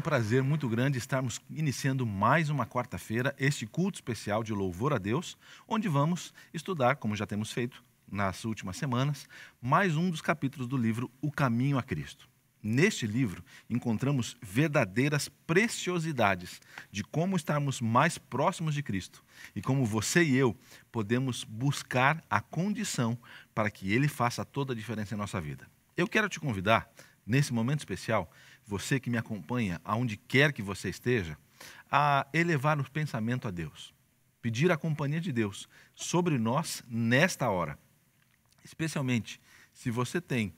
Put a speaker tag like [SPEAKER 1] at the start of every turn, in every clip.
[SPEAKER 1] um prazer muito grande estarmos iniciando mais uma quarta-feira este culto especial de louvor a Deus, onde vamos estudar, como já temos feito nas últimas semanas, mais um dos capítulos do livro O Caminho a Cristo. Neste livro, encontramos verdadeiras preciosidades de como estarmos mais próximos de Cristo e como você e eu podemos buscar a condição para que Ele faça toda a diferença em nossa vida. Eu quero te convidar, nesse momento especial, você que me acompanha, aonde quer que você esteja, a elevar o pensamento a Deus, pedir a companhia de Deus sobre nós nesta hora. Especialmente se você tem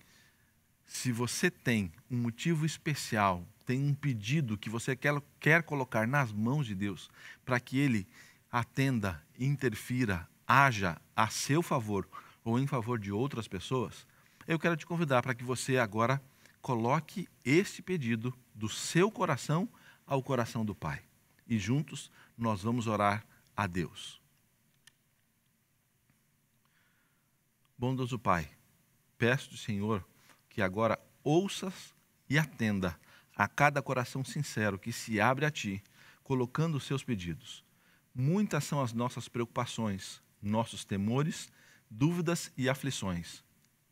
[SPEAKER 1] se você tem um motivo especial, tem um pedido que você quer, quer colocar nas mãos de Deus, para que Ele atenda, interfira, haja a seu favor ou em favor de outras pessoas, eu quero te convidar para que você agora coloque este pedido do seu coração ao coração do Pai. E juntos nós vamos orar a Deus. Bondoso Pai, peço do Senhor que agora ouças e atenda a cada coração sincero que se abre a Ti, colocando os seus pedidos. Muitas são as nossas preocupações, nossos temores, dúvidas e aflições.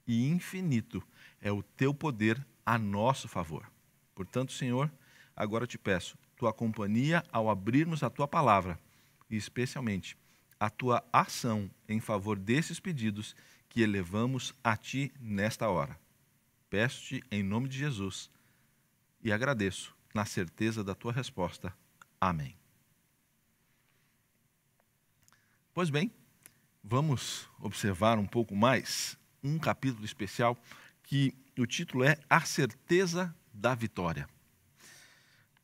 [SPEAKER 1] E infinito é o Teu poder a nosso favor. Portanto, Senhor, agora te peço tua companhia ao abrirmos a tua palavra e, especialmente, a tua ação em favor desses pedidos que elevamos a ti nesta hora. Peço-te em nome de Jesus e agradeço na certeza da tua resposta. Amém. Pois bem, vamos observar um pouco mais um capítulo especial que o título é A Certeza da Vitória.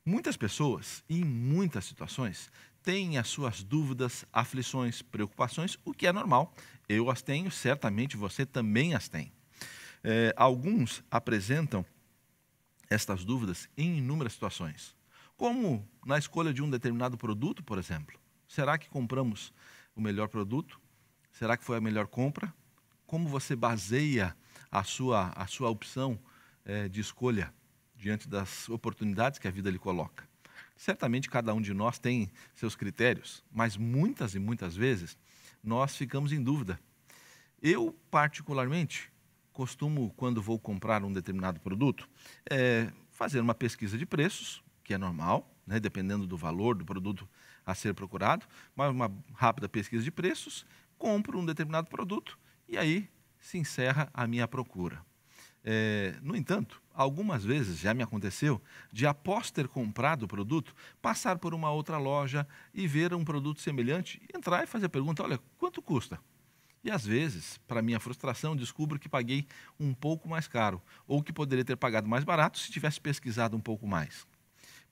[SPEAKER 1] Muitas pessoas, em muitas situações, têm as suas dúvidas, aflições, preocupações, o que é normal. Eu as tenho, certamente você também as tem. É, alguns apresentam estas dúvidas em inúmeras situações, como na escolha de um determinado produto, por exemplo. Será que compramos o melhor produto? Será que foi a melhor compra? Como você baseia a sua, a sua opção é, de escolha diante das oportunidades que a vida lhe coloca. Certamente cada um de nós tem seus critérios, mas muitas e muitas vezes nós ficamos em dúvida. Eu, particularmente, costumo, quando vou comprar um determinado produto, é, fazer uma pesquisa de preços, que é normal, né, dependendo do valor do produto a ser procurado, mas uma rápida pesquisa de preços, compro um determinado produto e aí se encerra a minha procura. É, no entanto, algumas vezes já me aconteceu de, após ter comprado o produto, passar por uma outra loja e ver um produto semelhante, entrar e fazer a pergunta: olha, quanto custa? E às vezes, para minha frustração, descubro que paguei um pouco mais caro, ou que poderia ter pagado mais barato se tivesse pesquisado um pouco mais.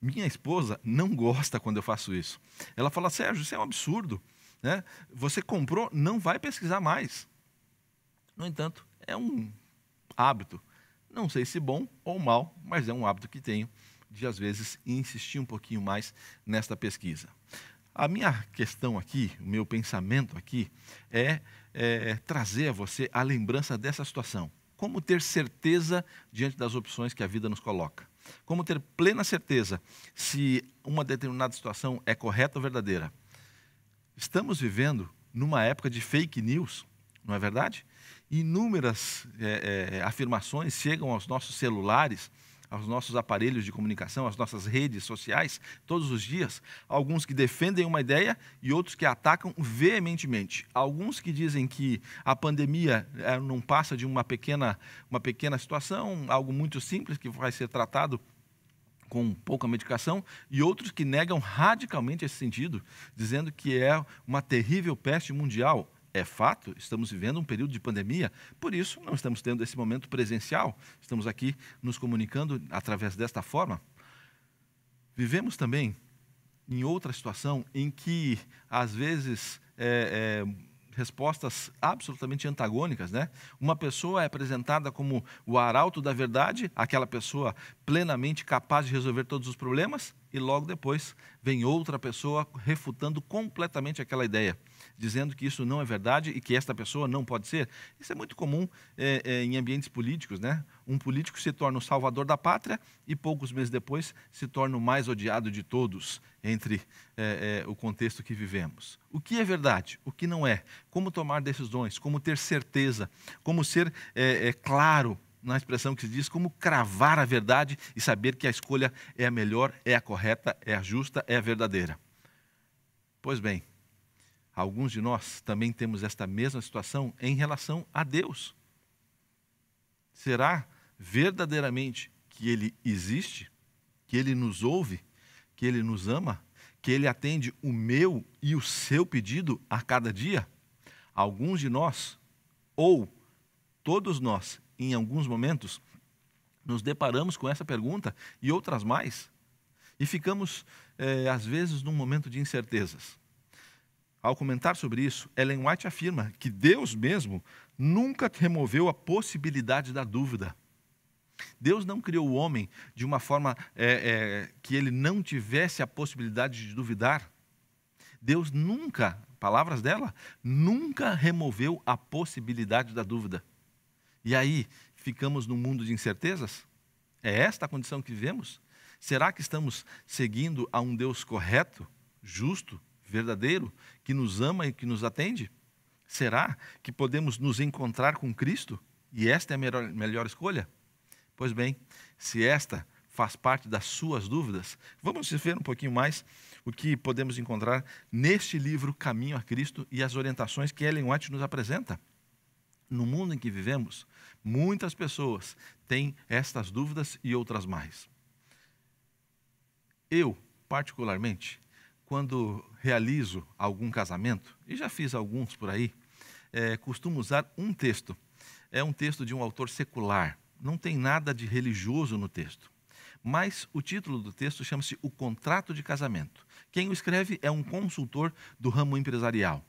[SPEAKER 1] Minha esposa não gosta quando eu faço isso. Ela fala: Sérgio, isso é um absurdo. Né? Você comprou, não vai pesquisar mais. No entanto, é um hábito, não sei se bom ou mal, mas é um hábito que tenho de, às vezes, insistir um pouquinho mais nesta pesquisa. A minha questão aqui, o meu pensamento aqui, é, é trazer a você a lembrança dessa situação. Como ter certeza diante das opções que a vida nos coloca? Como ter plena certeza se uma determinada situação é correta ou verdadeira? Estamos vivendo numa época de fake news, não é verdade? inúmeras é, é, afirmações chegam aos nossos celulares, aos nossos aparelhos de comunicação, às nossas redes sociais, todos os dias. Alguns que defendem uma ideia e outros que atacam veementemente. Alguns que dizem que a pandemia é, não passa de uma pequena, uma pequena situação, algo muito simples que vai ser tratado com pouca medicação, e outros que negam radicalmente esse sentido, dizendo que é uma terrível peste mundial é fato, estamos vivendo um período de pandemia, por isso não estamos tendo esse momento presencial, estamos aqui nos comunicando através desta forma. Vivemos também em outra situação em que, às vezes, é, é, respostas absolutamente antagônicas, né? Uma pessoa é apresentada como o arauto da verdade, aquela pessoa plenamente capaz de resolver todos os problemas, e logo depois vem outra pessoa refutando completamente aquela ideia dizendo que isso não é verdade e que esta pessoa não pode ser. Isso é muito comum é, é, em ambientes políticos, né? Um político se torna o salvador da pátria e poucos meses depois se torna o mais odiado de todos entre é, é o contexto que vivemos. O que é verdade, o que não é, como tomar decisões, como ter certeza, como ser é, é, claro na expressão que se diz, como cravar a verdade e saber que a escolha é a melhor, é a correta, é a justa, é a verdadeira. Pois bem, Alguns de nós também temos esta mesma situação em relação a Deus. Será verdadeiramente que Ele existe, que Ele nos ouve, que Ele nos ama, que Ele atende o meu e o seu pedido a cada dia? Alguns de nós, ou todos nós, em alguns momentos, nos deparamos com essa pergunta e outras mais, e ficamos, eh, às vezes, num momento de incertezas. Ao comentar sobre isso, Ellen White afirma que Deus mesmo nunca removeu a possibilidade da dúvida. Deus não criou o homem de uma forma é, é, que ele não tivesse a possibilidade de duvidar. Deus nunca, palavras dela, nunca removeu a possibilidade da dúvida. E aí, ficamos num mundo de incertezas? É esta a condição que vivemos? Será que estamos seguindo a um Deus correto, justo, verdadeiro, que nos ama e que nos atende? Será que podemos nos encontrar com Cristo e esta é a melhor, melhor escolha? Pois bem, se esta faz parte das suas dúvidas, vamos ver um pouquinho mais o que podemos encontrar neste livro Caminho a Cristo e as orientações que Ellen White nos apresenta. No mundo em que vivemos, muitas pessoas têm estas dúvidas e outras mais. Eu, particularmente, quando realizo algum casamento, e já fiz alguns por aí, é, costumo usar um texto. É um texto de um autor secular. Não tem nada de religioso no texto. Mas o título do texto chama-se O Contrato de Casamento. Quem o escreve é um consultor do ramo empresarial.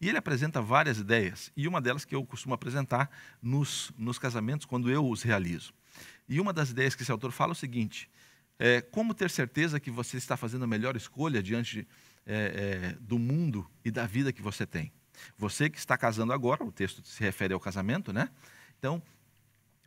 [SPEAKER 1] E ele apresenta várias ideias, e uma delas que eu costumo apresentar nos, nos casamentos quando eu os realizo. E uma das ideias que esse autor fala é o seguinte: é, como ter certeza que você está fazendo a melhor escolha diante é, é, do mundo e da vida que você tem? Você que está casando agora, o texto se refere ao casamento, né? Então,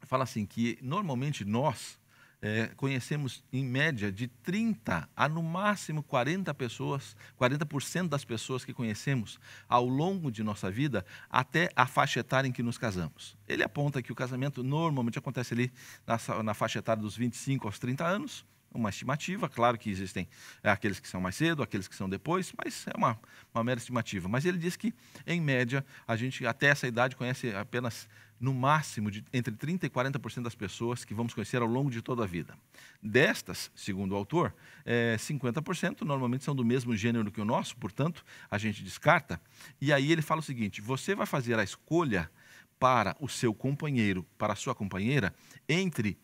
[SPEAKER 1] fala assim que normalmente nós é, conhecemos em média de 30 a no máximo 40 pessoas, 40% das pessoas que conhecemos ao longo de nossa vida até a faixa etária em que nos casamos. Ele aponta que o casamento normalmente acontece ali na, na faixa etária dos 25 aos 30 anos uma estimativa. Claro que existem é, aqueles que são mais cedo, aqueles que são depois, mas é uma, uma mera estimativa. Mas ele diz que, em média, a gente até essa idade conhece apenas no máximo de entre 30% e 40% das pessoas que vamos conhecer ao longo de toda a vida. Destas, segundo o autor, é, 50% normalmente são do mesmo gênero que o nosso, portanto, a gente descarta. E aí ele fala o seguinte: você vai fazer a escolha para o seu companheiro, para a sua companheira, entre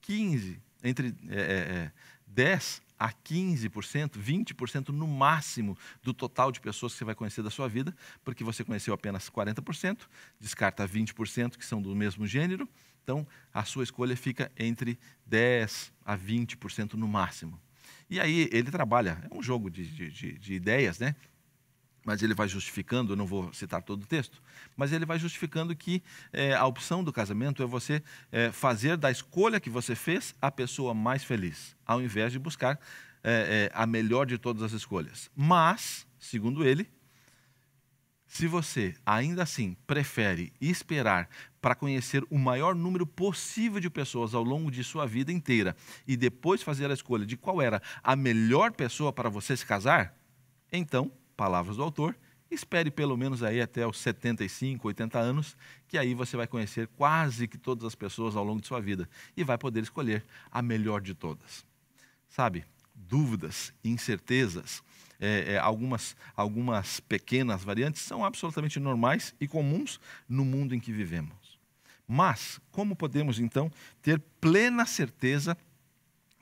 [SPEAKER 1] 15 entre é, é, 10 é, a 15%, 20% no máximo do total de pessoas que você vai conhecer da sua vida, porque você conheceu apenas 40%, descarta 20% que são do mesmo gênero, então a sua escolha fica entre 10 a 20% no máximo. E aí ele trabalha, é um jogo de, de, de, de ideias, né? mas ele vai justificando, não vou citar todo o texto, mas ele vai justificando que é, a opção do casamento é você é, fazer da escolha que você fez a pessoa mais feliz, ao invés de buscar é, é a melhor de todas as escolhas. Mas, segundo ele, se você ainda assim prefere esperar para conhecer o maior número possível de pessoas ao longo de sua vida inteira e depois fazer a escolha de qual era a melhor pessoa para você se casar, então palavras do autor, espere pelo menos aí até os 75, 80 anos, que aí você vai conhecer quase que todas as pessoas ao longo de sua vida e vai poder escolher a melhor de todas. Sabe, dúvidas, incertezas, é, é, algumas, algumas pequenas variantes são absolutamente normais e comuns no mundo em que vivemos. Mas como podemos então ter plena certeza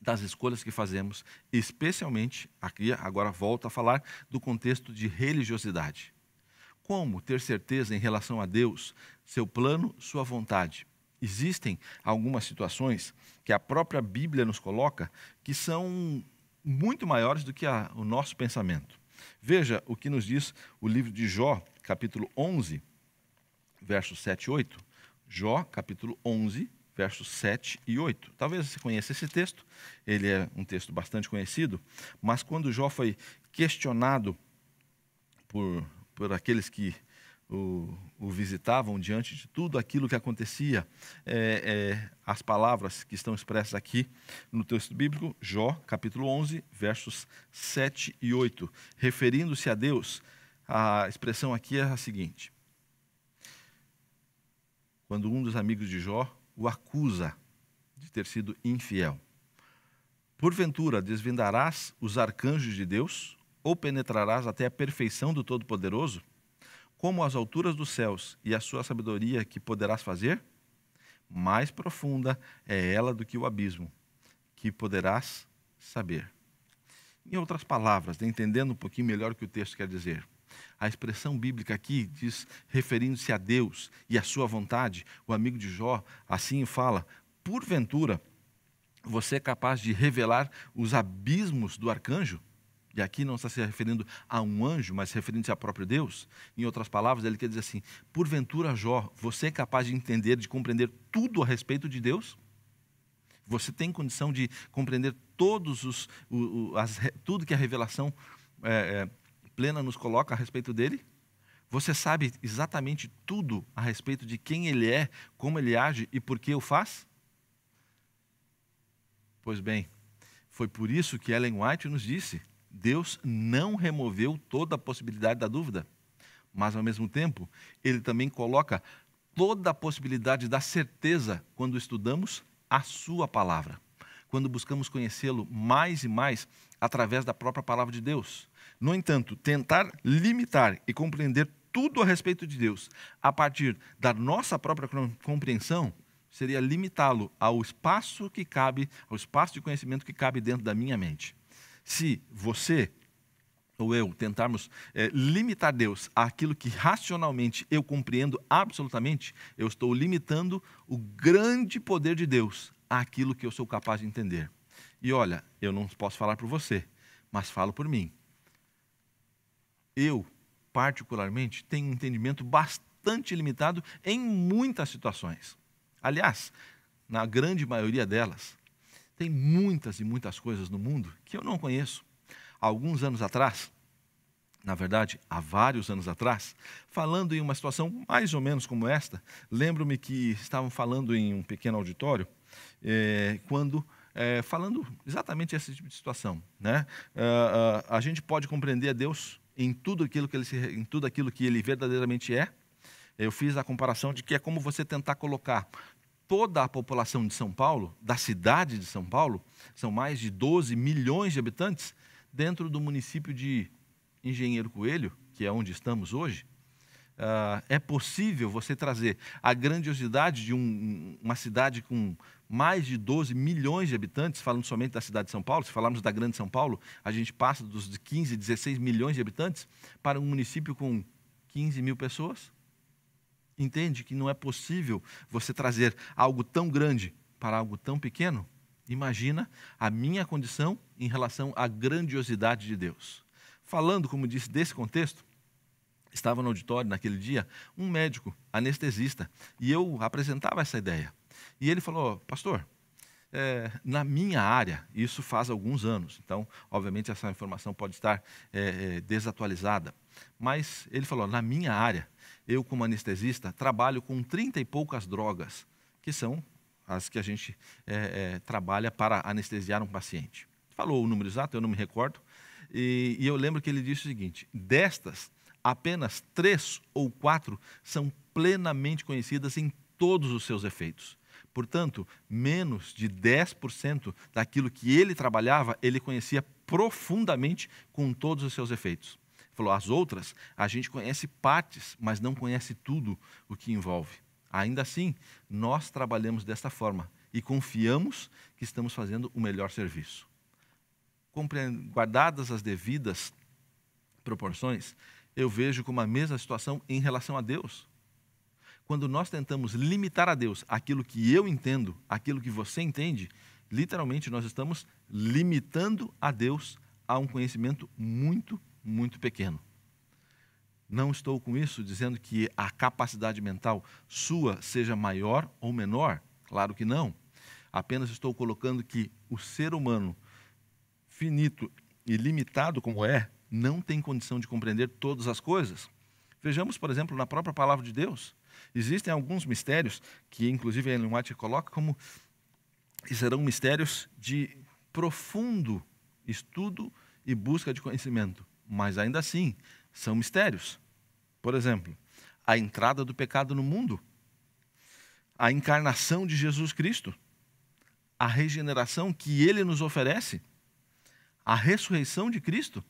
[SPEAKER 1] das escolhas que fazemos, especialmente, aqui agora volto a falar do contexto de religiosidade. Como ter certeza em relação a Deus, seu plano, sua vontade? Existem algumas situações que a própria Bíblia nos coloca que são muito maiores do que a, o nosso pensamento. Veja o que nos diz o livro de Jó, capítulo 11, versos 7 e 8. Jó, capítulo 11, versos 7 e 8. Talvez você conheça esse texto, ele é um texto bastante conhecido, mas quando Jó foi questionado por, por aqueles que o, o visitavam diante de tudo aquilo que acontecia, é, é, as palavras que estão expressas aqui no texto bíblico, Jó, capítulo 11, versos 7 e 8, referindo-se a Deus, a expressão aqui é a seguinte: quando um dos amigos de Jó o acusa de ter sido infiel. Porventura desvendarás os arcanjos de Deus, ou penetrarás até a perfeição do Todo-Poderoso? Como as alturas dos céus e a sua sabedoria que poderás fazer? Mais profunda é ela do que o abismo, que poderás saber. Em outras palavras, entendendo um pouquinho melhor o que o texto quer dizer, a expressão bíblica aqui diz, referindo-se a Deus e à sua vontade, o amigo de Jó assim fala: porventura você é capaz de revelar os abismos do arcanjo? E aqui não está se referindo a um anjo, mas referindo-se a próprio Deus. Em outras palavras, ele quer dizer assim: porventura, Jó, você é capaz de entender, de compreender tudo a respeito de Deus? Você tem condição de compreender todos os, o, o, as, tudo que a revelação é, é, plena nos coloca a respeito dele? Você sabe exatamente tudo a respeito de quem ele é, como ele age e por que o faz? Pois bem, foi por isso que Ellen White nos disse: Deus não removeu toda a possibilidade da dúvida, mas ao mesmo tempo, ele também coloca toda a possibilidade da certeza quando estudamos a sua palavra, quando buscamos conhecê-lo mais e mais através da própria palavra de Deus. No entanto, tentar limitar e compreender tudo a respeito de Deus a partir da nossa própria compreensão seria limitá-lo ao espaço que cabe, ao espaço de conhecimento que cabe dentro da minha mente. Se você ou eu tentarmos é, limitar Deus àquilo que racionalmente eu compreendo absolutamente, eu estou limitando o grande poder de Deus àquilo que eu sou capaz de entender. E olha, eu não posso falar por você, mas falo por mim eu, particularmente, tenho um entendimento bastante limitado em muitas situações. Aliás, na grande maioria delas, tem muitas e muitas coisas no mundo que eu não conheço. Alguns anos atrás, na verdade, há vários anos atrás, falando em uma situação mais ou menos como esta, lembro-me que estavam falando em um pequeno auditório, é, quando é, falando exatamente esse tipo de situação, né? Ah, ah, a gente pode compreender a Deus em tudo aquilo que ele, se, em tudo aquilo que ele verdadeiramente é. Eu fiz a comparação de que é como você tentar colocar toda a população de São Paulo, da cidade de São Paulo, são mais de 12 milhões de habitantes, dentro do município de Engenheiro Coelho, que é onde estamos hoje, Uh, é possível você trazer a grandiosidade de um, uma cidade com mais de 12 milhões de habitantes, falando somente da cidade de São Paulo, se falarmos da grande São Paulo, a gente passa dos 15, 16 milhões de habitantes para um município com 15 mil pessoas? Entende que não é possível você trazer algo tão grande para algo tão pequeno? Imagina a minha condição em relação à grandiosidade de Deus. Falando, como disse, desse contexto, estava no auditório naquele dia um médico anestesista e eu apresentava essa ideia. E ele falou: Pastor, é, na minha área, isso faz alguns anos, então, obviamente, essa informação pode estar é, é, desatualizada, mas ele falou: Na minha área, eu, como anestesista, trabalho com 30 e poucas drogas, que são as que a gente é, é, trabalha para anestesiar um paciente. Falou o número exato, eu não me recordo. E, e eu lembro que ele disse o seguinte: destas, apenas três ou quatro são plenamente conhecidas em todos os seus efeitos. Portanto, menos de 10% daquilo que ele trabalhava, ele conhecia profundamente com todos os seus efeitos. Ele falou, as outras, a gente conhece partes, mas não conhece tudo o que envolve. Ainda assim, nós trabalhamos desta forma e confiamos que estamos fazendo o melhor serviço. Guardadas as devidas proporções, eu vejo como a mesma situação em relação a Deus. Quando nós tentamos limitar a Deus aquilo que eu entendo, aquilo que você entende, literalmente nós estamos limitando a Deus a um conhecimento muito, muito pequeno. Não estou com isso dizendo que a capacidade mental sua seja maior ou menor, claro que não. Apenas estou colocando que o ser humano finito e limitado como é, não tem condição de compreender todas as coisas. Vejamos, por exemplo, na própria palavra de Deus. Existem alguns mistérios que, inclusive, Ellen White coloca como que serão mistérios de profundo estudo e busca de conhecimento. Mas ainda assim, são mistérios. Por exemplo, a entrada do pecado no mundo, a encarnação de Jesus Cristo, a regeneração que ele nos oferece, a ressurreição de Cristo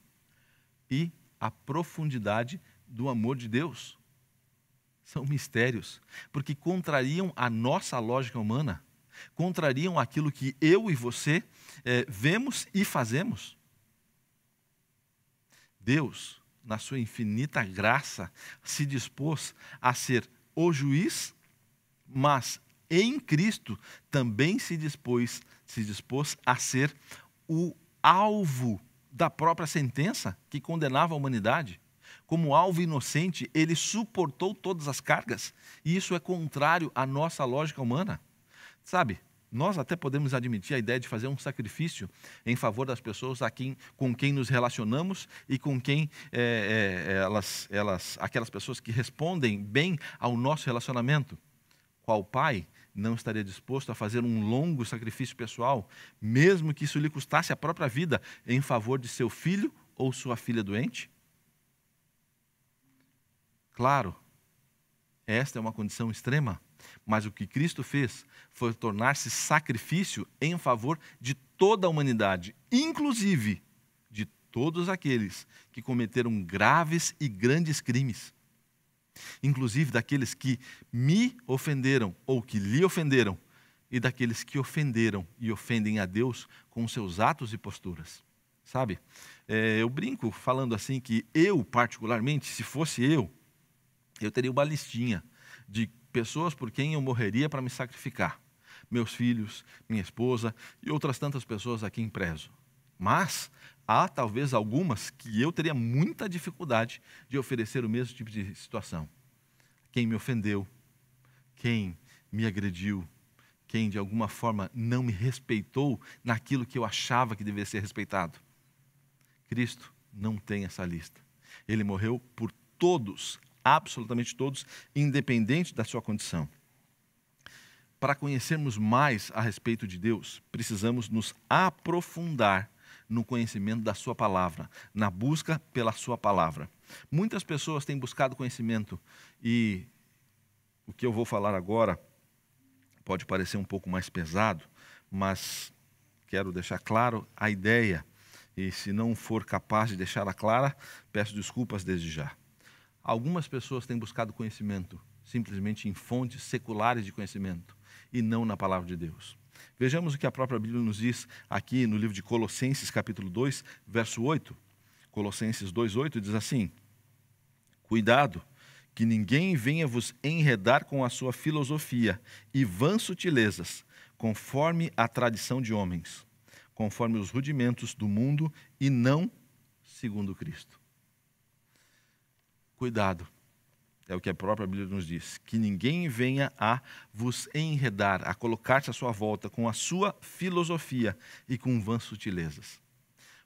[SPEAKER 1] e a profundidade do amor de Deus. São mistérios, porque contrariam a nossa lógica humana, contrariam aquilo que eu e você é, vemos e fazemos. Deus, na sua infinita graça, se dispôs a ser o juiz, mas em Cristo também se dispôs, se dispôs a ser o alvo da própria sentença que condenava a humanidade. Como alvo inocente, ele suportou todas as cargas, e isso é contrário à nossa lógica humana. Sabe, nós até podemos admitir a ideia de fazer um sacrifício em favor das pessoas a quem, com quem nos relacionamos e com quem é, é, elas, elas, aquelas pessoas que respondem bem ao nosso relacionamento. Qual pai não estaria disposto a fazer um longo sacrifício pessoal, mesmo que isso lhe custasse a própria vida, em favor de seu filho ou sua filha doente? Claro, esta é uma condição extrema, mas o que Cristo fez foi tornar-se sacrifício em favor de toda a humanidade, inclusive de todos aqueles que cometeram graves e grandes crimes inclusive daqueles que me ofenderam ou que lhe ofenderam, e daqueles que ofenderam e ofendem a Deus com seus atos e posturas. Sabe? É, eu brinco falando assim que eu, particularmente, se fosse eu, eu teria uma listinha de pessoas por quem eu morreria para me sacrificar. Meus filhos, minha esposa e outras tantas pessoas a quem prezo. Mas há talvez algumas que eu teria muita dificuldade de oferecer o mesmo tipo de situação. Quem me ofendeu, quem me agrediu, quem de alguma forma não me respeitou naquilo que eu achava que deveria ser respeitado. Cristo não tem essa lista. Ele morreu por todos, absolutamente todos, independente da sua condição. Para conhecermos mais a respeito de Deus, precisamos nos aprofundar no conhecimento da Sua palavra, na busca pela Sua palavra. Muitas pessoas têm buscado conhecimento e o que eu vou falar agora pode parecer um pouco mais pesado, mas quero deixar claro a ideia. E se não for capaz de deixá-la clara, peço desculpas desde já. Algumas pessoas têm buscado conhecimento simplesmente em fontes seculares de conhecimento e não na palavra de Deus. Vejamos o que a própria Bíblia nos diz aqui no livro de Colossenses, capítulo 2, verso 8. Colossenses 2, 8 diz assim: Cuidado, que ninguém venha vos enredar com a sua filosofia e vãs sutilezas, conforme a tradição de homens, conforme os rudimentos do mundo e não segundo Cristo. Cuidado é o que a própria Bíblia nos diz, que ninguém venha a vos enredar, a colocar-se à sua volta com a sua filosofia e com vãs sutilezas.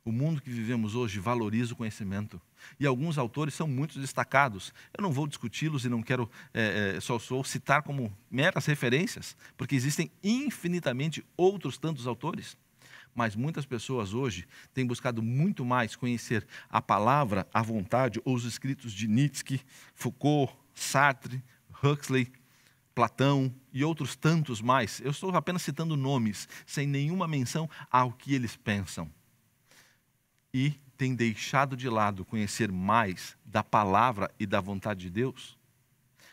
[SPEAKER 1] O mundo que vivemos hoje valoriza o conhecimento. E alguns autores são muito destacados. Eu não vou discuti-los e não quero é, é, só, só citar como meras referências, porque existem infinitamente outros tantos autores mas muitas pessoas hoje têm buscado muito mais conhecer a palavra, a vontade ou os escritos de Nietzsche, Foucault, Sartre, Huxley, Platão e outros tantos mais. Eu estou apenas citando nomes, sem nenhuma menção ao que eles pensam. E tem deixado de lado conhecer mais da palavra e da vontade de Deus?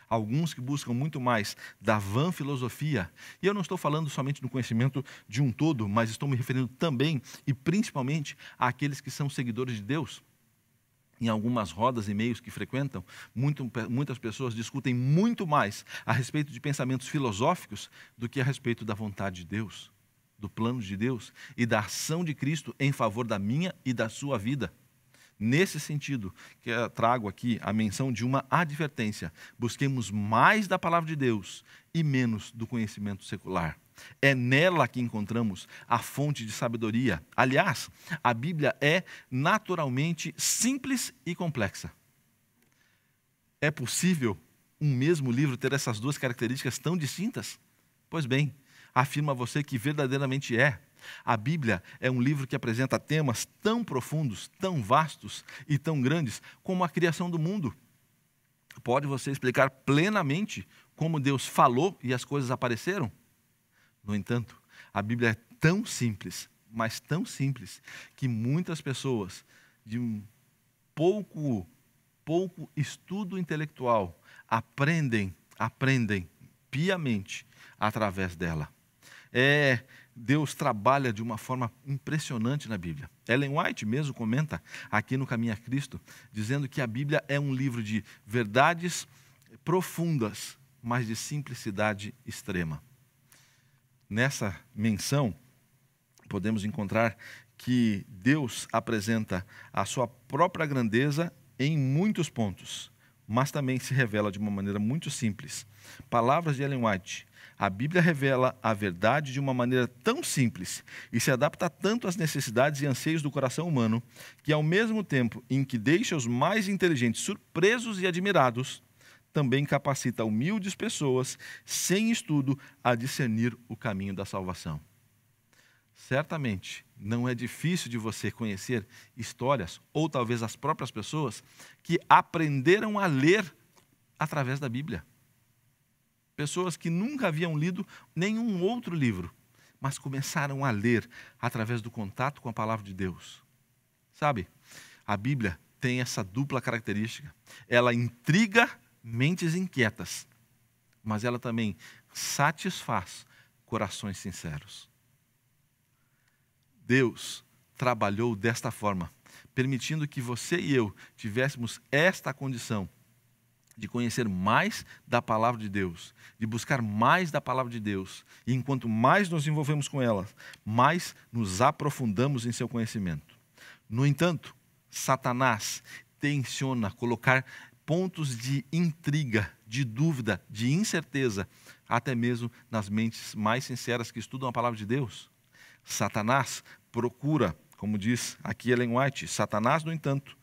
[SPEAKER 1] alguns que buscam muito mais da van filosofia. E eu não estou falando somente do conhecimento de um todo, mas estou me referindo também e principalmente àqueles que são seguidores de Deus. Em algumas rodas e meios que frequentam, muito, muitas pessoas discutem muito mais a respeito de pensamentos filosóficos do que a respeito da vontade de Deus, do plano de Deus e da ação de Cristo em favor da minha e da sua vida. Nesse sentido, que trago aqui a menção de uma advertência: busquemos mais da palavra de Deus e menos do conhecimento secular. É nela que encontramos a fonte de sabedoria. Aliás, a Bíblia é naturalmente simples e complexa. É possível um mesmo livro ter essas duas características tão distintas? Pois bem, afirma você que verdadeiramente é. A Bíblia é um livro que apresenta temas tão profundos, tão vastos e tão grandes como a criação do mundo. Pode você explicar plenamente como Deus falou e as coisas apareceram? No entanto, a Bíblia é tão simples, mas tão simples, que muitas pessoas de um pouco pouco estudo intelectual aprendem, aprendem piamente através dela. É, Deus trabalha de uma forma impressionante na Bíblia. Ellen White mesmo comenta aqui no Caminho a Cristo, dizendo que a Bíblia é um livro de verdades profundas, mas de simplicidade extrema. Nessa menção, podemos encontrar que Deus apresenta a sua própria grandeza em muitos pontos, mas também se revela de uma maneira muito simples. Palavras de Ellen White: a Bíblia revela a verdade de uma maneira tão simples e se adapta tanto às necessidades e anseios do coração humano, que ao mesmo tempo em que deixa os mais inteligentes surpresos e admirados, também capacita humildes pessoas sem estudo a discernir o caminho da salvação. Certamente não é difícil de você conhecer histórias, ou talvez as próprias pessoas, que aprenderam a ler através da Bíblia. Pessoas que nunca haviam lido nenhum outro livro, mas começaram a ler através do contato com a palavra de Deus. Sabe, a Bíblia tem essa dupla característica. Ela intriga mentes inquietas, mas ela também satisfaz corações sinceros. Deus trabalhou desta forma, permitindo que você e eu tivéssemos esta condição de conhecer mais da palavra de Deus, de buscar mais da palavra de Deus. E enquanto mais nos envolvemos com ela, mais nos aprofundamos em seu conhecimento. No entanto, Satanás tenciona colocar pontos de intriga, de dúvida, de incerteza, até mesmo nas mentes mais sinceras que estudam a palavra de Deus. Satanás procura, como diz aqui Ellen White, Satanás, no entanto,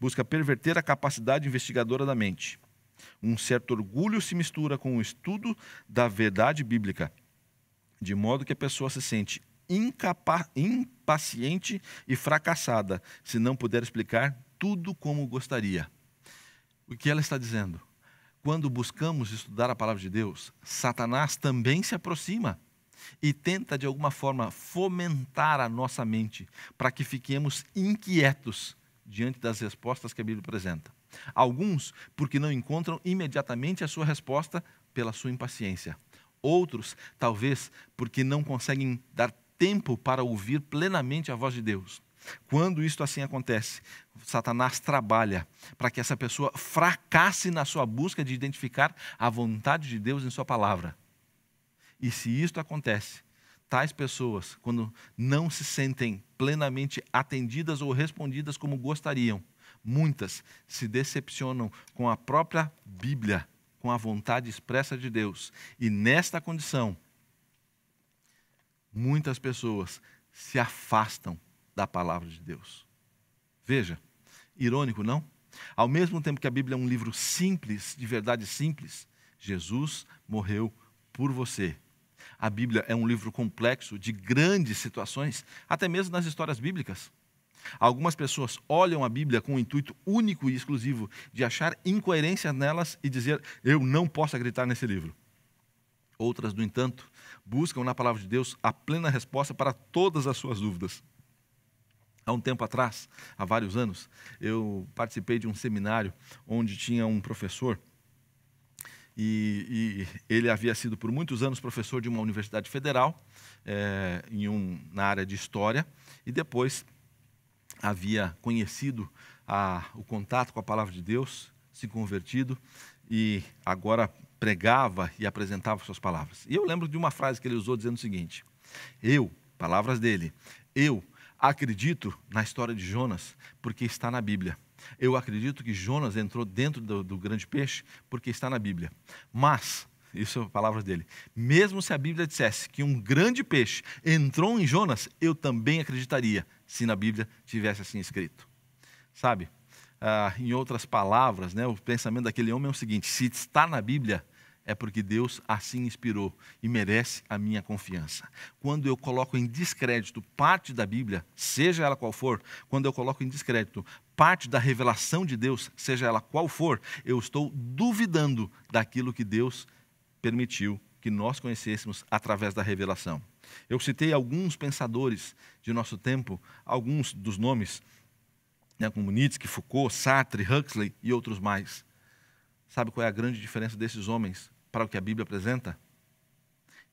[SPEAKER 1] busca perverter a capacidade investigadora da mente. Um certo orgulho se mistura com o estudo da verdade bíblica, de modo que a pessoa se sente incapa, impaciente e fracassada se não puder explicar tudo como gostaria. O que ela está dizendo? Quando buscamos estudar a palavra de Deus, Satanás também se aproxima e tenta de alguma forma fomentar a nossa mente para que fiquemos inquietos diante das respostas que a Bíblia apresenta. Alguns, porque não encontram imediatamente a sua resposta pela sua impaciência. Outros, talvez, porque não conseguem dar tempo para ouvir plenamente a voz de Deus. Quando isto assim acontece, Satanás trabalha para que essa pessoa fracasse na sua busca de identificar a vontade de Deus em Sua palavra. E se isto acontece, tais pessoas, quando não se sentem plenamente atendidas ou respondidas como gostariam, muitas se decepcionam com a própria Bíblia, com a vontade expressa de Deus. E nesta condição, muitas pessoas se afastam da palavra de Deus. Veja, irônico, não? Ao mesmo tempo que a Bíblia é um livro simples, de verdade simples, Jesus morreu por você a Bíblia é um livro complexo de grandes situações, até mesmo nas histórias bíblicas. Algumas pessoas olham a Bíblia com o intuito único e exclusivo de achar incoerência nelas e dizer: eu não posso acreditar nesse livro. Outras, no entanto, buscam na palavra de Deus a plena resposta para todas as suas dúvidas. Há um tempo atrás, há vários anos, eu participei de um seminário onde tinha um professor e, e, ele havia sido por muitos anos professor de uma universidade federal, é, em um, na área de história, e depois havia conhecido a, o contato com a palavra de Deus, se convertido e agora pregava e apresentava suas palavras. E eu lembro de uma frase que ele usou dizendo o seguinte: Eu, palavras dele, eu acredito na história de Jonas porque está na Bíblia. Eu acredito que Jonas entrou dentro do, do grande peixe porque está na Bíblia. Mas, isso é palavras dele, mesmo se a Bíblia dissesse que um grande peixe entrou em Jonas, eu também acreditaria se na Bíblia tivesse assim escrito. Sabe? Ah, em outras palavras, né, o pensamento daquele homem é o seguinte: se está na Bíblia, é porque Deus assim inspirou e merece a minha confiança. Quando eu coloco em descrédito parte da Bíblia, seja ela qual for, quando eu coloco em descrédito parte da revelação de Deus, seja ela qual for, eu estou duvidando daquilo que Deus permitiu que nós conhecêssemos através da revelação. Eu citei alguns pensadores de nosso tempo, alguns dos nomes, né, como Nietzsche, Foucault, Sartre, Huxley e outros mais. Sabe qual é a grande diferença desses homens para o que a Bíblia apresenta?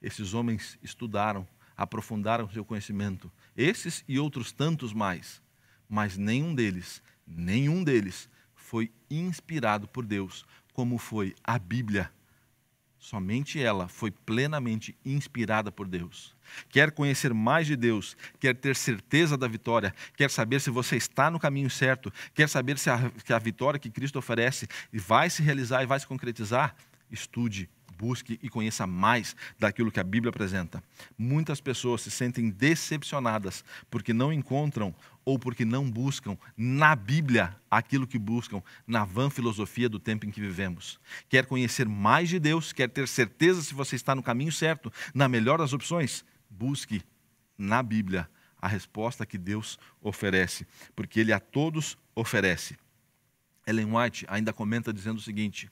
[SPEAKER 1] Esses homens estudaram, aprofundaram seu conhecimento, esses e outros tantos mais, mas nenhum deles Nenhum deles foi inspirado por Deus, como foi a Bíblia. Somente ela foi plenamente inspirada por Deus. Quer conhecer mais de Deus, quer ter certeza da vitória, quer saber se você está no caminho certo, quer saber se a, se a vitória que Cristo oferece vai se realizar e vai se concretizar, estude, busque e conheça mais daquilo que a Bíblia apresenta. Muitas pessoas se sentem decepcionadas porque não encontram ou porque não buscam na Bíblia aquilo que buscam na vã filosofia do tempo em que vivemos. Quer conhecer mais de Deus, quer ter certeza se você está no caminho certo, na melhor das opções, busque na Bíblia a resposta que Deus oferece, porque Ele a todos oferece. Ellen White ainda comenta dizendo o seguinte: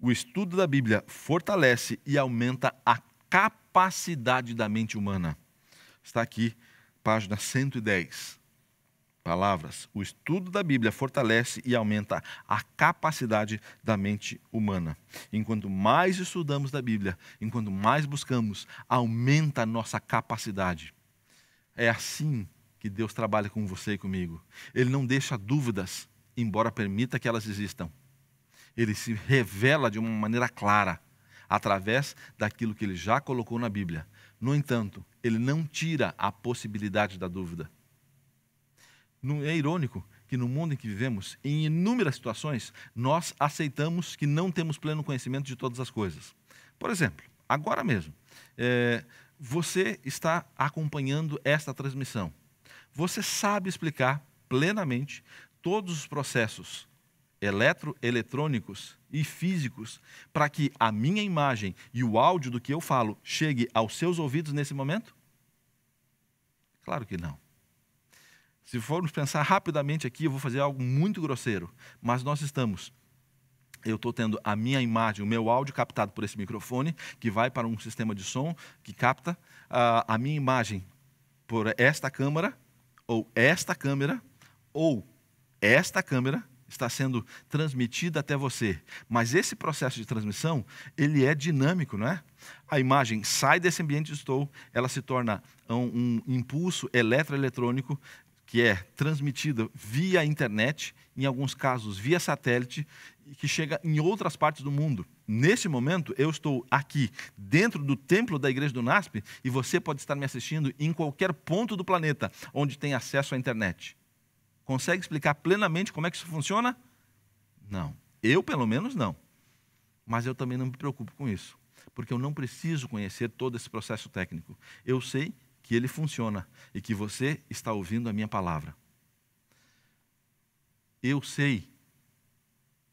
[SPEAKER 1] o estudo da Bíblia fortalece e aumenta a capacidade da mente humana. Está aqui página 110. Palavras: O estudo da Bíblia fortalece e aumenta a capacidade da mente humana. Enquanto mais estudamos da Bíblia, enquanto mais buscamos, aumenta a nossa capacidade. É assim que Deus trabalha com você e comigo. Ele não deixa dúvidas, embora permita que elas existam. Ele se revela de uma maneira clara, através daquilo que ele já colocou na Bíblia, no entanto, ele não tira a possibilidade da dúvida. É irônico que no mundo em que vivemos, em inúmeras situações, nós aceitamos que não temos pleno conhecimento de todas as coisas. Por exemplo, agora mesmo, é, você está acompanhando esta transmissão. Você sabe explicar plenamente todos os processos eletroeletrônicos e físicos, para que a minha imagem e o áudio do que eu falo chegue aos seus ouvidos nesse momento? Claro que não. Se formos pensar rapidamente aqui, eu vou fazer algo muito grosseiro, mas nós estamos. Eu estou tendo a minha imagem, o meu áudio captado por esse microfone, que vai para um sistema de som que capta uh, a minha imagem por esta câmera, ou esta câmera, ou esta câmera, está sendo transmitida até você. Mas esse processo de transmissão, ele é dinâmico, não é? A imagem sai desse ambiente onde estou, ela se torna um, um impulso eletroeletrônico que é transmitido via internet, em alguns casos via satélite, que chega em outras partes do mundo. Nesse momento, eu estou aqui, dentro do templo da Igreja do NASP, e você pode estar me assistindo em qualquer ponto do planeta onde tem acesso à internet. Consegue explicar plenamente como é que isso funciona? Não. Eu, pelo menos, não. Mas eu também não me preocupo com isso, porque eu não preciso conhecer todo esse processo técnico. Eu sei que ele funciona e que você está ouvindo a minha palavra. Eu sei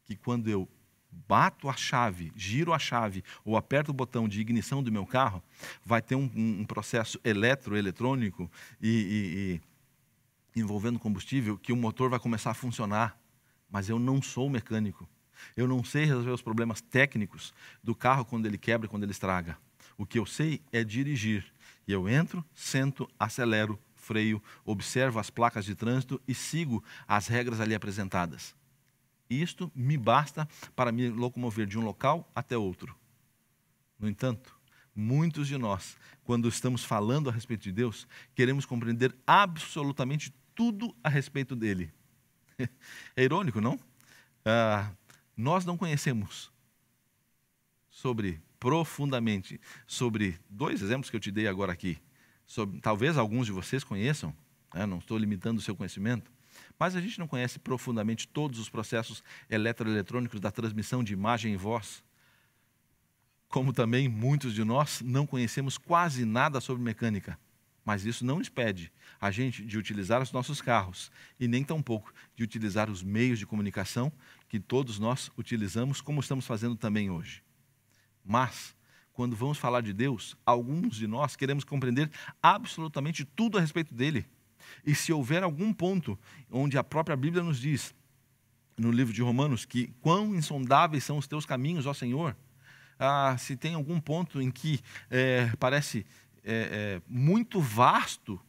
[SPEAKER 1] que quando eu bato a chave, giro a chave ou aperto o botão de ignição do meu carro, vai ter um, um processo eletroeletrônico e, e, e envolvendo combustível que o motor vai começar a funcionar, mas eu não sou mecânico. Eu não sei resolver os problemas técnicos do carro quando ele quebra quando ele estraga. O que eu sei é dirigir. E eu entro, sento, acelero, freio, observo as placas de trânsito e sigo as regras ali apresentadas. Isto me basta para me locomover de um local até outro. No entanto, muitos de nós, quando estamos falando a respeito de Deus, queremos compreender absolutamente tudo a respeito dele. É irônico, não? Ah, nós não conhecemos sobre profundamente sobre dois exemplos que eu te dei agora aqui. Sobre, talvez alguns de vocês conheçam, né? não estou limitando o seu conhecimento, mas a gente não conhece profundamente todos os processos eletroeletrônicos da transmissão de imagem e voz. Como também muitos de nós não conhecemos quase nada sobre mecânica. Mas isso não impede a gente de utilizar os nossos carros e nem tampouco de utilizar os meios de comunicação que todos nós utilizamos, como estamos fazendo também hoje. Mas, quando vamos falar de Deus, alguns de nós queremos compreender absolutamente tudo a respeito dele. E se houver algum ponto onde a própria Bíblia nos diz, no livro de Romanos, que quão insondáveis são os teus caminhos, ó Senhor, ah, se tem algum ponto em que é, parece é, é, muito vasto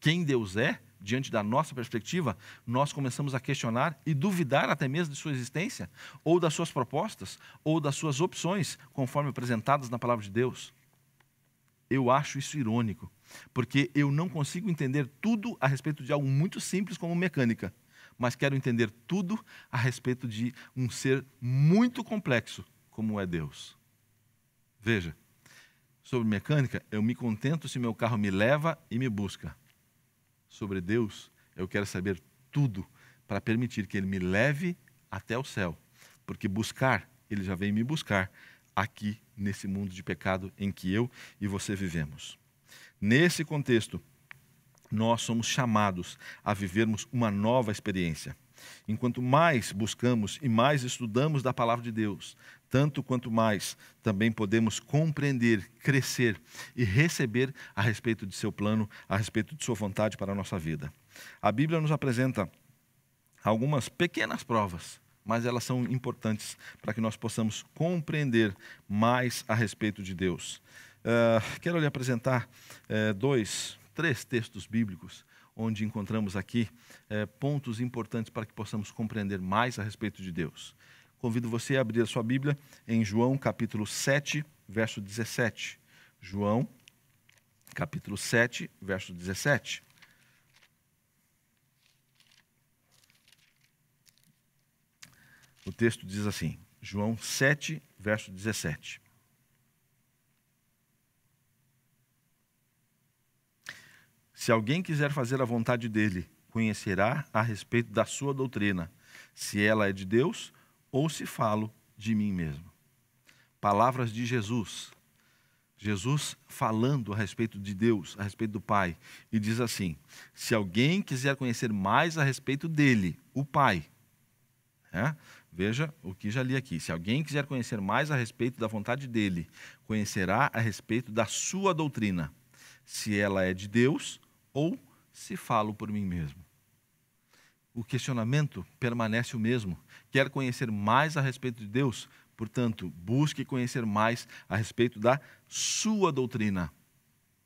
[SPEAKER 1] quem Deus é, diante da nossa perspectiva, nós começamos a questionar e duvidar até mesmo de sua existência, ou das suas propostas, ou das suas opções, conforme apresentadas na palavra de Deus. Eu acho isso irônico, porque eu não consigo entender tudo a respeito de algo muito simples como mecânica, mas quero entender tudo a respeito de um ser muito complexo como é Deus. Veja, Sobre mecânica, eu me contento se meu carro me leva e me busca. Sobre Deus, eu quero saber tudo para permitir que Ele me leve até o céu. Porque buscar, Ele já vem me buscar aqui nesse mundo de pecado em que eu e você vivemos. Nesse contexto, nós somos chamados a vivermos uma nova experiência. Enquanto mais buscamos e mais estudamos da palavra de Deus, tanto quanto mais também podemos compreender, crescer e receber a respeito de seu plano, a respeito de sua vontade para a nossa vida. A Bíblia nos apresenta algumas pequenas provas, mas elas são importantes para que nós possamos compreender mais a respeito de Deus. Uh, quero lhe apresentar uh, dois, três textos bíblicos onde encontramos aqui eh, pontos importantes para que possamos compreender mais a respeito de Deus. Convido você a abrir a sua Bíblia em João capítulo 7, verso 17. João, capítulo 7, verso 17. O texto diz assim, João 7, verso 17. Se alguém quiser fazer a vontade dele, conhecerá a respeito da sua doutrina, se ela é de Deus ou se falo de mim mesmo. Palavras de Jesus. Jesus falando a respeito de Deus, a respeito do Pai, e diz assim: se alguém quiser conhecer mais a respeito dele, o Pai, é? veja o que já li aqui: se alguém quiser conhecer mais a respeito da vontade dele, conhecerá a respeito da sua doutrina, se ela é de Deus ou se falo por mim mesmo o questionamento permanece o mesmo. Quer conhecer mais a respeito de Deus? Portanto, busque conhecer mais a respeito da sua doutrina,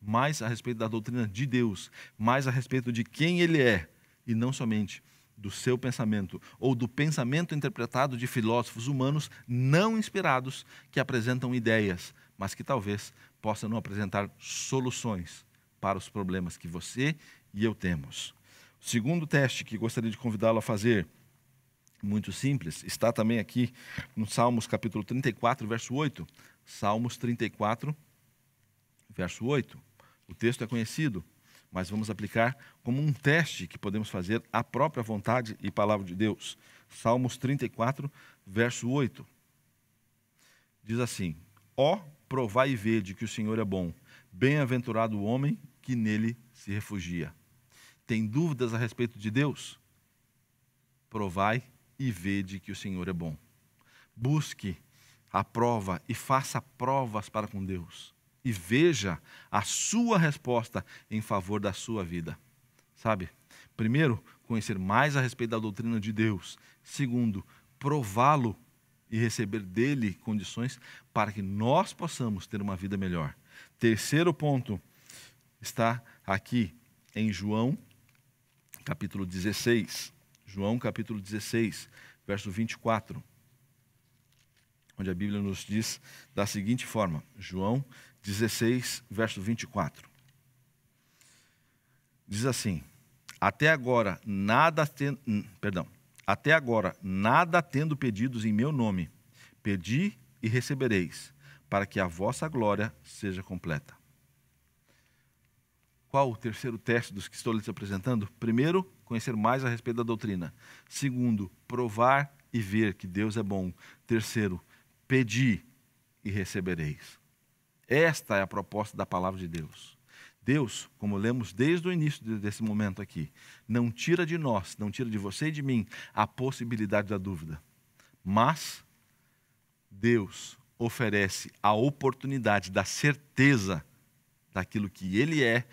[SPEAKER 1] mais a respeito da doutrina de Deus, mais a respeito de quem Ele é, e não somente do seu pensamento ou do pensamento interpretado de filósofos humanos não inspirados que apresentam ideias, mas que talvez possam não apresentar soluções para os problemas que você e eu temos. Segundo teste que gostaria de convidá-lo a fazer, muito simples, está também aqui no Salmos capítulo 34, verso 8. Salmos 34, verso 8. O texto é conhecido, mas vamos aplicar como um teste que podemos fazer à própria vontade e palavra de Deus. Salmos 34, verso 8. Diz assim: Ó, oh, provai e vede que o Senhor é bom, bem-aventurado o homem que nele se refugia. Tem dúvidas a respeito de Deus? Provai e vede que o Senhor é bom. Busque a prova e faça provas para com Deus. E veja a sua resposta em favor da sua vida. Sabe? Primeiro, conhecer mais a respeito da doutrina de Deus. Segundo, prová-lo e receber dele condições para que nós possamos ter uma vida melhor. Terceiro ponto está aqui em João capítulo 16. João, capítulo 16, verso 24. Onde a Bíblia nos diz da seguinte forma: João 16, verso 24. Diz assim: Até agora nada, ten... Hum, perdão, até agora nada tendo pedidos em meu nome, pedi e recebereis, para que a vossa glória seja completa. Qual o terceiro teste dos que estou lhes apresentando? Primeiro, conhecer mais a respeito da doutrina. Segundo, provar e ver que Deus é bom. Terceiro, pedir e recebereis. Esta é a proposta da palavra de Deus. Deus, como lemos desde o início desse momento aqui, não tira de nós, não tira de você e de mim a possibilidade da dúvida. Mas Deus oferece a oportunidade da certeza daquilo que Ele é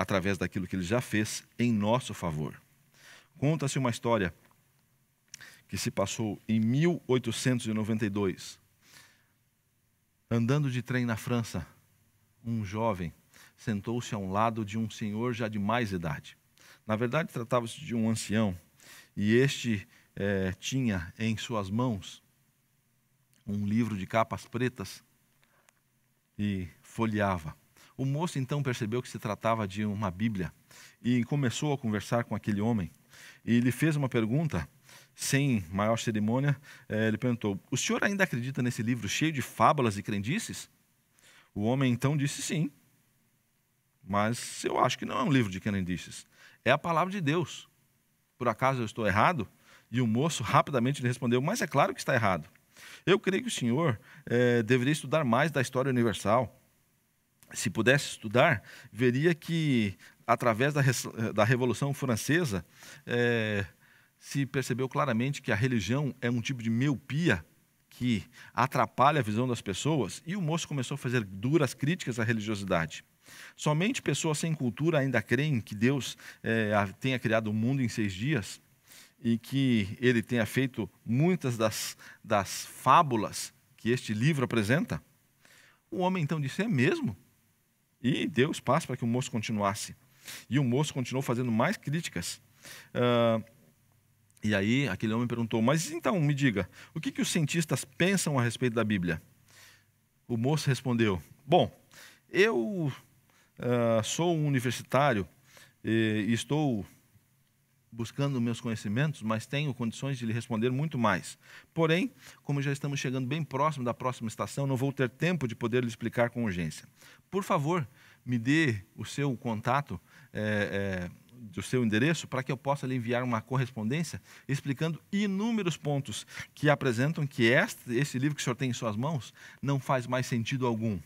[SPEAKER 1] através daquilo que ele já fez em nosso favor. Conta-se uma história que se passou em 1892. Andando de trem na França, um jovem sentou-se ao lado de um senhor já de mais idade. Na verdade, tratava-se de um ancião, e este é, tinha em suas mãos um livro de capas pretas e folheava. O moço então percebeu que se tratava de uma Bíblia e começou a conversar com aquele homem. E ele fez uma pergunta, sem maior cerimônia. É, ele perguntou: O senhor ainda acredita nesse livro cheio de fábulas e crendices? O homem então disse: Sim. Mas eu acho que não é um livro de crendices. É a palavra de Deus. Por acaso eu estou errado? E o moço rapidamente lhe respondeu: Mas é claro que está errado. Eu creio que o senhor é, deveria estudar mais da história universal se pudesse estudar, veria que, através da, eh, da Revolução Francesa, é, se percebeu claramente que a religião é um tipo de miopia que atrapalha a visão das pessoas, e o moço começou a fazer duras críticas à religiosidade. Somente pessoas sem cultura ainda creem que Deus é, tenha criado o mundo em seis dias e que ele tenha feito muitas das, das fábulas que este livro apresenta? O homem então disse: É mesmo? E deu espaço para que o moço continuasse. E o moço continuou fazendo mais críticas. Uh, e aí aquele homem perguntou: Mas então, me diga, o que, que os cientistas pensam a respeito da Bíblia? O moço respondeu: Bom, eu uh, sou um universitário e estou buscando meus conhecimentos, mas tenho condições de lhe responder muito mais. Porém, como já estamos chegando bem próximo da próxima estação, não vou ter tempo de poder lhe explicar com urgência. Por favor, me dê o seu contato, é, é, do seu endereço, para que eu possa lhe enviar uma correspondência explicando inúmeros pontos que apresentam que este, esse livro que o senhor tem em suas mãos não faz mais sentido algum.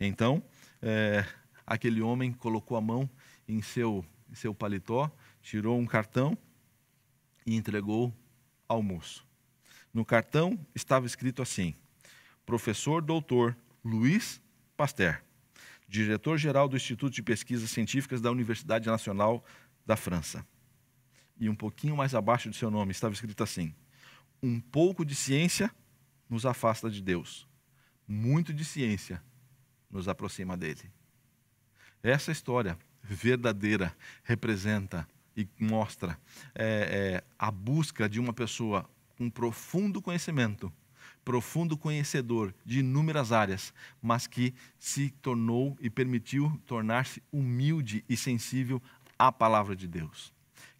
[SPEAKER 1] Então, é, aquele homem colocou a mão em seu, em seu paletó, tirou um cartão e entregou ao moço. No cartão estava escrito assim: Professor Doutor Luiz Pasteur, diretor-geral do Instituto de Pesquisas Científicas da Universidade Nacional da França. E um pouquinho mais abaixo do seu nome estava escrito assim: Um pouco de ciência nos afasta de Deus, muito de ciência nos aproxima dele. Essa história verdadeira representa e mostra é, é, a busca de uma pessoa com profundo conhecimento, profundo conhecedor de inúmeras áreas, mas que se tornou e permitiu tornar-se humilde e sensível à palavra de Deus.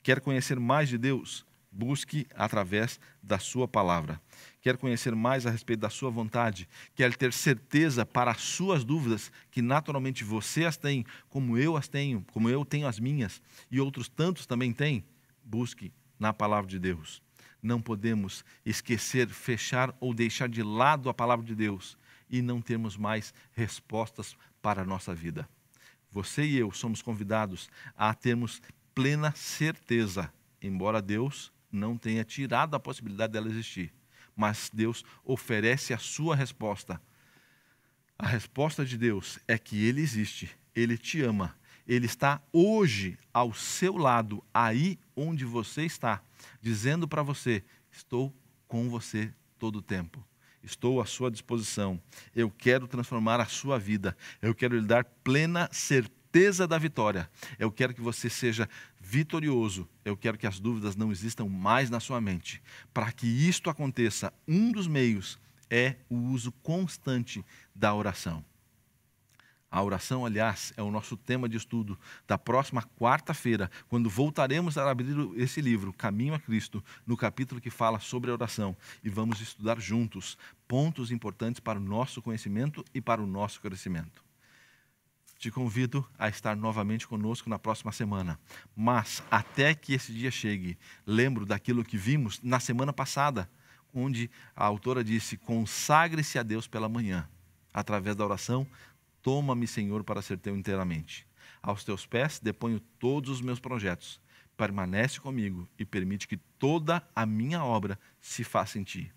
[SPEAKER 1] Quer conhecer mais de Deus? Busque através da sua palavra quer conhecer mais a respeito da sua vontade, quer ter certeza para as suas dúvidas, que naturalmente você as tem, como eu as tenho, como eu tenho as minhas, e outros tantos também têm, busque na palavra de Deus. Não podemos esquecer, fechar ou deixar de lado a palavra de Deus e não termos mais respostas para a nossa vida. Você e eu somos convidados a termos plena certeza, embora Deus não tenha tirado a possibilidade dela existir mas Deus oferece a sua resposta. A resposta de Deus é que Ele existe, Ele te ama, Ele está hoje ao seu lado, aí onde você está, dizendo para você: Estou com você todo o tempo. Estou à sua disposição. Eu quero transformar a sua vida. Eu quero lhe dar plena certeza da vitória. Eu quero que você seja vitorioso, eu quero que as dúvidas não existam mais na sua mente. Para que isto aconteça, um dos meios é o uso constante da oração. A oração, aliás, é o nosso tema de estudo da próxima quarta-feira, quando voltaremos a abrir esse livro, Caminho a Cristo, no capítulo que fala sobre a oração. E vamos estudar juntos pontos importantes para o nosso conhecimento e para o nosso crescimento te convido a estar novamente conosco na próxima semana. Mas até que esse dia chegue, lembro daquilo que vimos na semana passada, onde a autora disse: consagre-se a Deus pela manhã, através da oração, toma-me, Senhor, para ser teu inteiramente. Aos teus pés deponho todos os meus projetos. Permanece comigo e permite que toda a minha obra se faça em ti.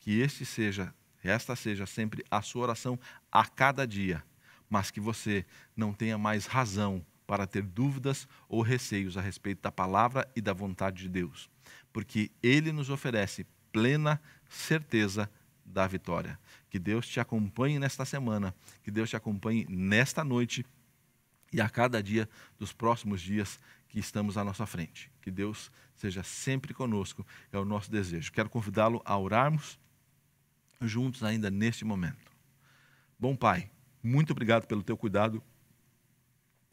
[SPEAKER 1] Que este seja, esta seja sempre a sua oração a cada dia mas que você não tenha mais razão para ter dúvidas ou receios a respeito da palavra e da vontade de Deus, porque ele nos oferece plena certeza da vitória. Que Deus te acompanhe nesta semana, que Deus te acompanhe nesta noite e a cada dia dos próximos dias que estamos à nossa frente. Que Deus seja sempre conosco, é o nosso desejo. Quero convidá-lo a orarmos juntos ainda neste momento. Bom Pai, muito obrigado pelo teu cuidado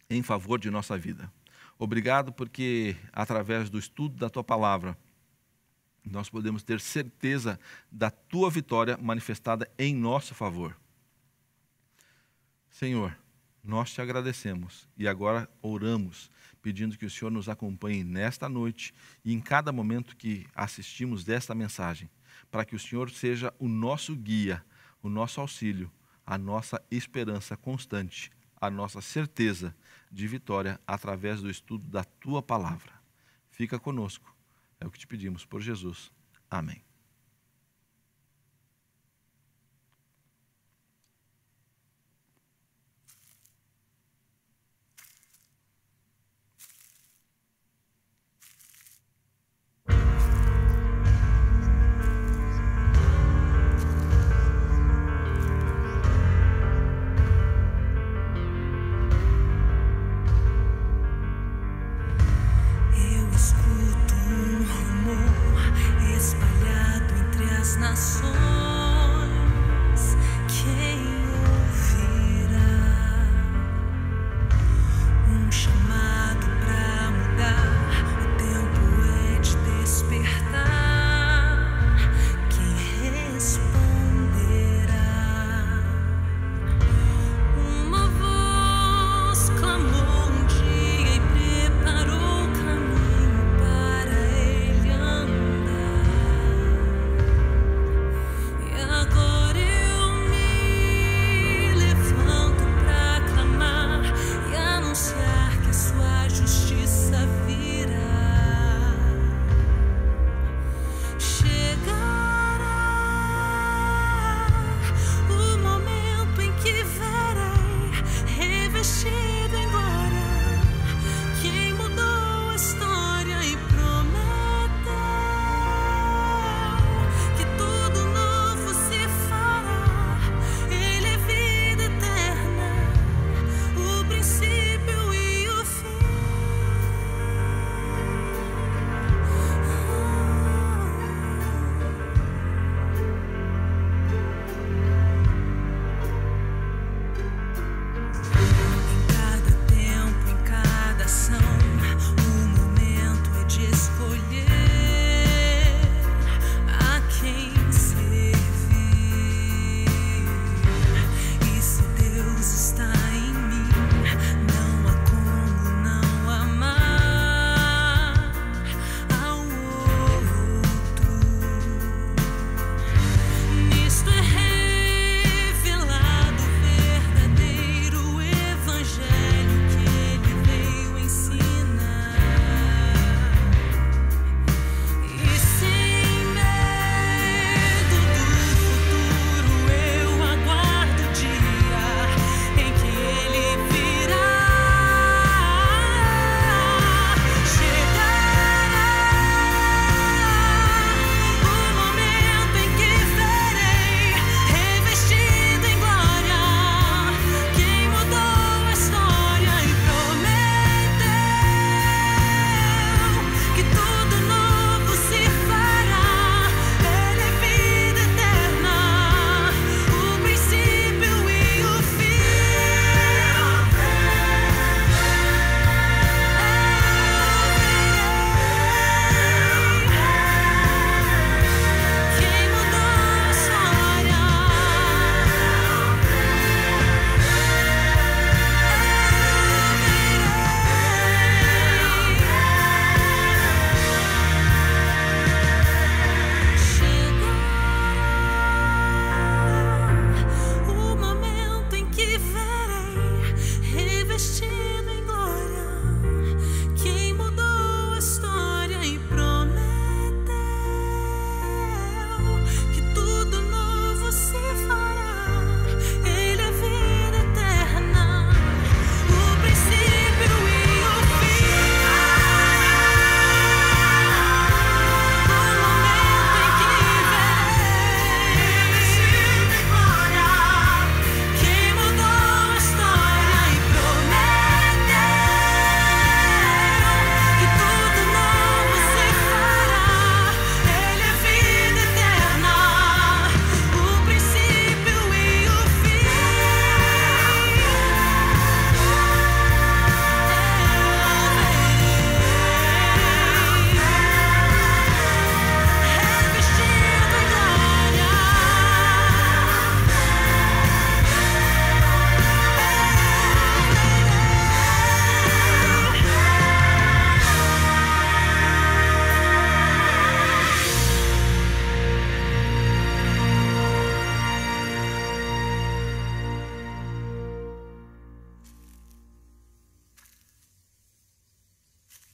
[SPEAKER 1] em favor de nossa vida. Obrigado porque, através do estudo da tua palavra, nós podemos ter certeza da tua vitória manifestada em nosso favor. Senhor, nós te agradecemos e agora oramos, pedindo que o Senhor nos acompanhe nesta noite e em cada momento que assistimos desta mensagem, para que o Senhor seja o nosso guia, o nosso auxílio a nossa esperança constante, a nossa certeza de vitória através do estudo da tua palavra. Fica conosco. É o que te pedimos por Jesus. Amém.